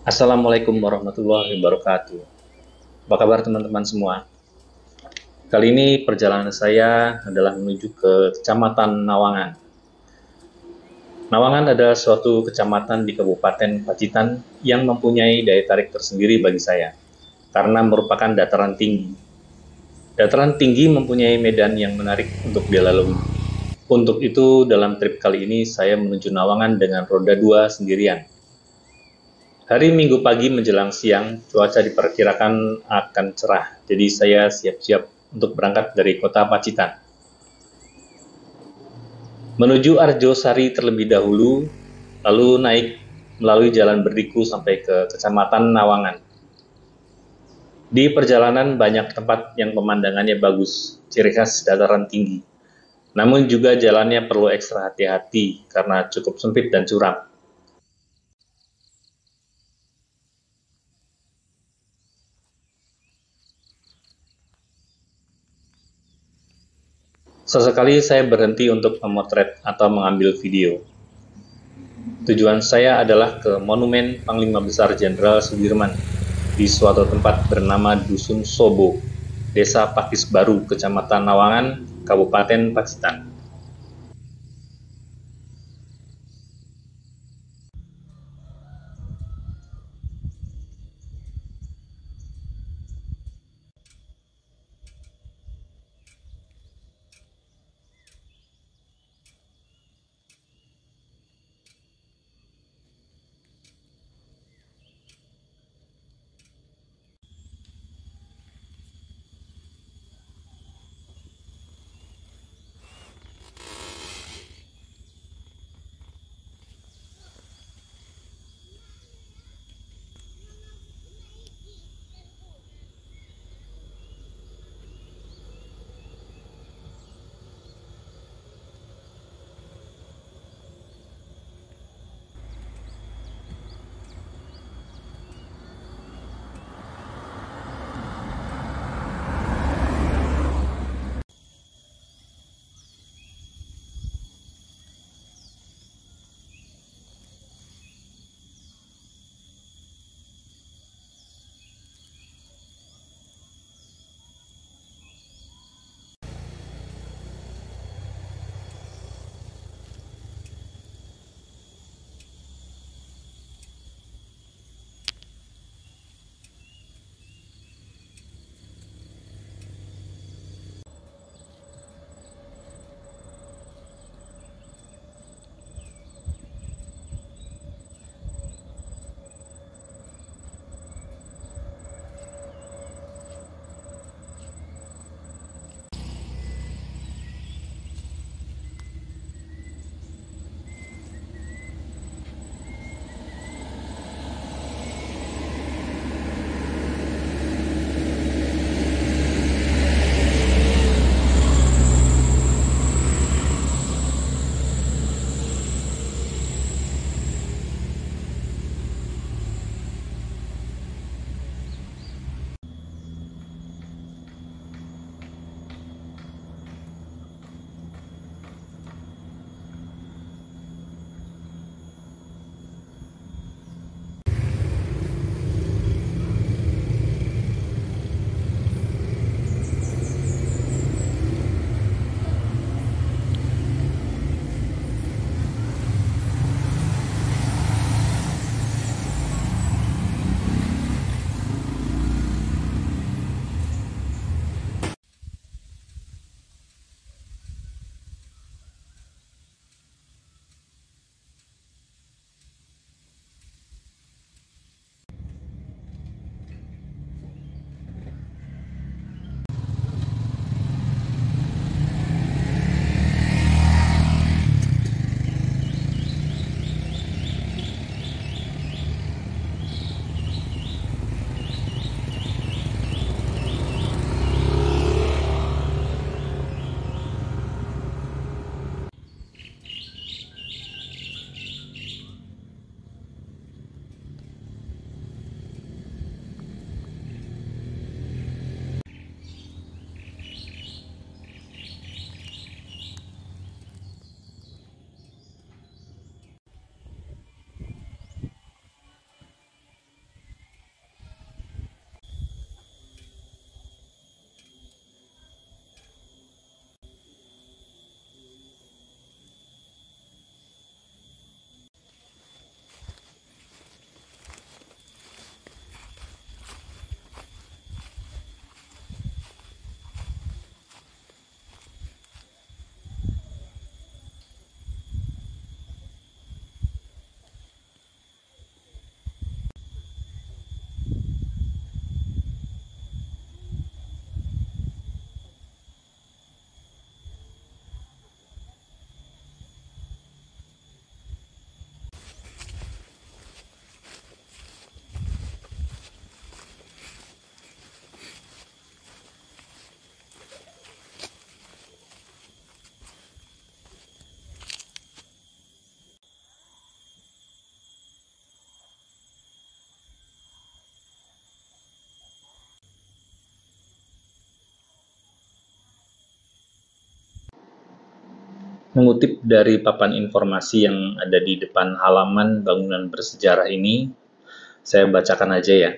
Assalamualaikum warahmatullahi wabarakatuh. Apa kabar teman-teman semua? Kali ini perjalanan saya adalah menuju ke Kecamatan Nawangan. Nawangan adalah suatu kecamatan di Kabupaten Pacitan yang mempunyai daya tarik tersendiri bagi saya, karena merupakan dataran tinggi. Dataran tinggi mempunyai medan yang menarik untuk dilalui. Untuk itu, dalam trip kali ini saya menuju Nawangan dengan roda dua sendirian, Hari Minggu pagi menjelang siang, cuaca diperkirakan akan cerah, jadi saya siap-siap untuk berangkat dari kota Pacitan. Menuju Arjosari terlebih dahulu, lalu naik melalui jalan berliku sampai ke Kecamatan Nawangan. Di perjalanan banyak tempat yang pemandangannya bagus, ciri khas dataran tinggi. Namun juga jalannya perlu ekstra hati-hati karena cukup sempit dan curam. Sesekali saya berhenti untuk memotret atau mengambil video. Tujuan saya adalah ke Monumen Panglima Besar Jenderal Sudirman di suatu tempat bernama Dusun Sobo, Desa Pakis Baru, Kecamatan Nawangan, Kabupaten Pacitan. Mengutip dari papan informasi yang ada di depan halaman bangunan bersejarah ini, saya bacakan aja ya.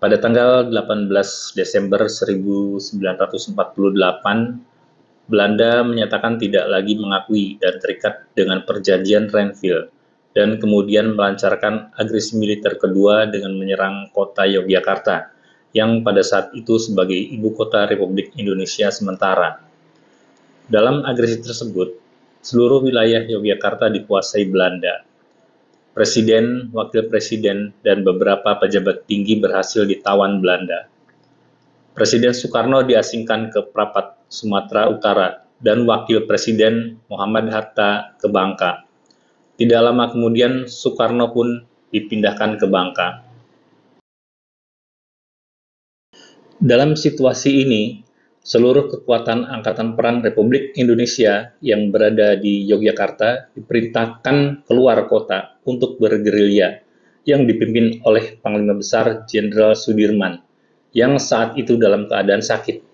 Pada tanggal 18 Desember 1948, Belanda menyatakan tidak lagi mengakui dan terikat dengan perjanjian Renville dan kemudian melancarkan agresi militer kedua dengan menyerang kota Yogyakarta yang pada saat itu sebagai ibu kota Republik Indonesia sementara dalam agresi tersebut, seluruh wilayah Yogyakarta dikuasai Belanda. Presiden, wakil presiden, dan beberapa pejabat tinggi berhasil ditawan Belanda. Presiden Soekarno diasingkan ke Prapat, Sumatera Utara, dan wakil presiden Muhammad Hatta ke Bangka. Tidak lama kemudian, Soekarno pun dipindahkan ke Bangka. Dalam situasi ini, seluruh kekuatan Angkatan Perang Republik Indonesia yang berada di Yogyakarta diperintahkan keluar kota untuk bergerilya yang dipimpin oleh Panglima Besar Jenderal Sudirman yang saat itu dalam keadaan sakit.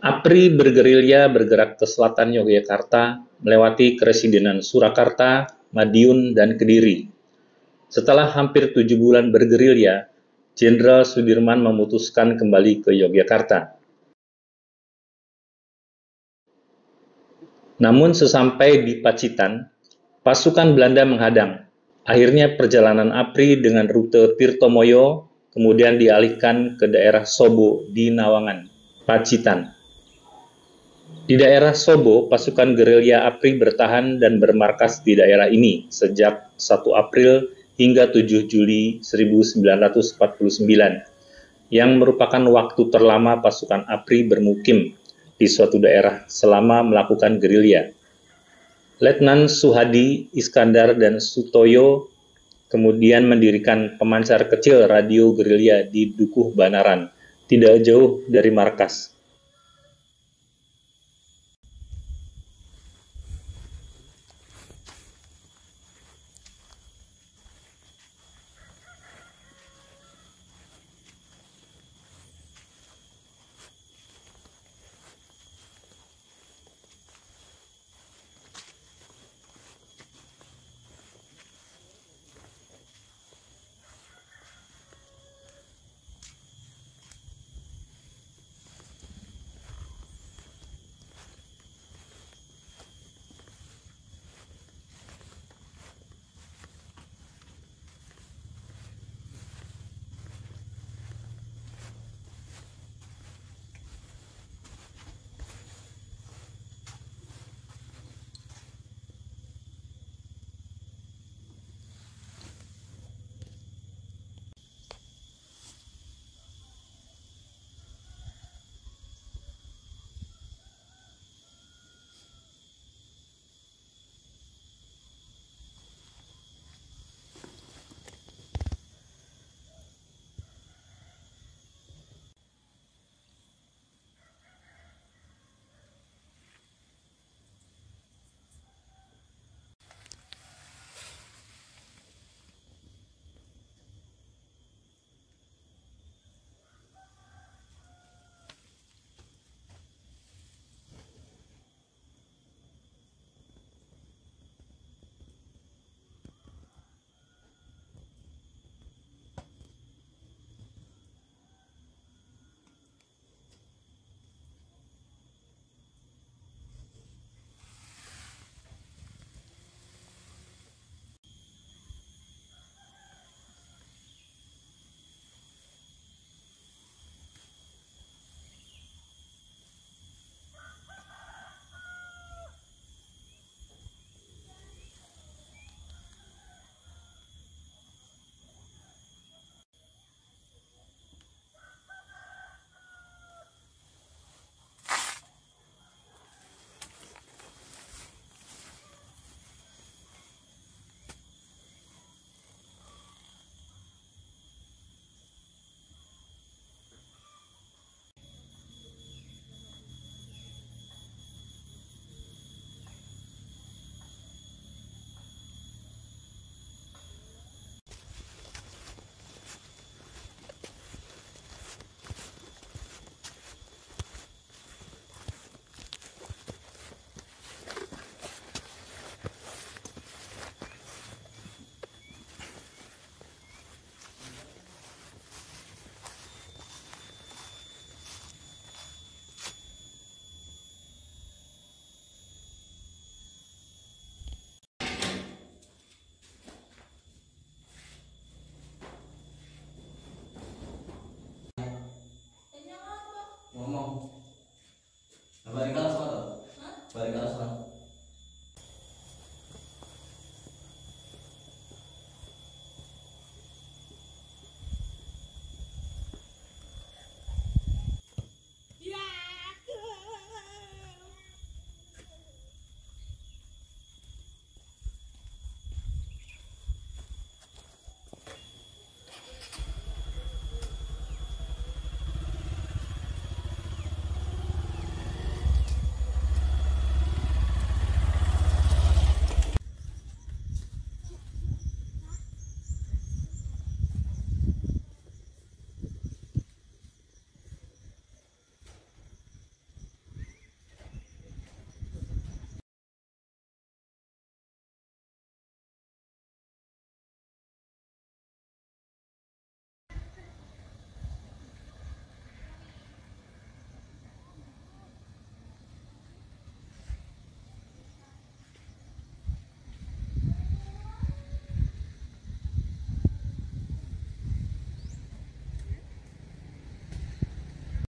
APRI bergerilya bergerak ke selatan Yogyakarta melewati Keresidenan Surakarta, Madiun, dan Kediri. Setelah hampir tujuh bulan bergerilya, Jenderal Sudirman memutuskan kembali ke Yogyakarta Namun sesampai di Pacitan, pasukan Belanda menghadang. Akhirnya perjalanan Apri dengan rute Tirtomoyo kemudian dialihkan ke daerah Sobo di Nawangan, Pacitan. Di daerah Sobo, pasukan gerilya APRI bertahan dan bermarkas di daerah ini sejak 1 April hingga 7 Juli 1949, yang merupakan waktu terlama pasukan APRI bermukim di suatu daerah selama melakukan gerilya. Letnan Suhadi Iskandar dan Sutoyo kemudian mendirikan pemancar kecil radio gerilya di Dukuh Banaran, tidak jauh dari markas.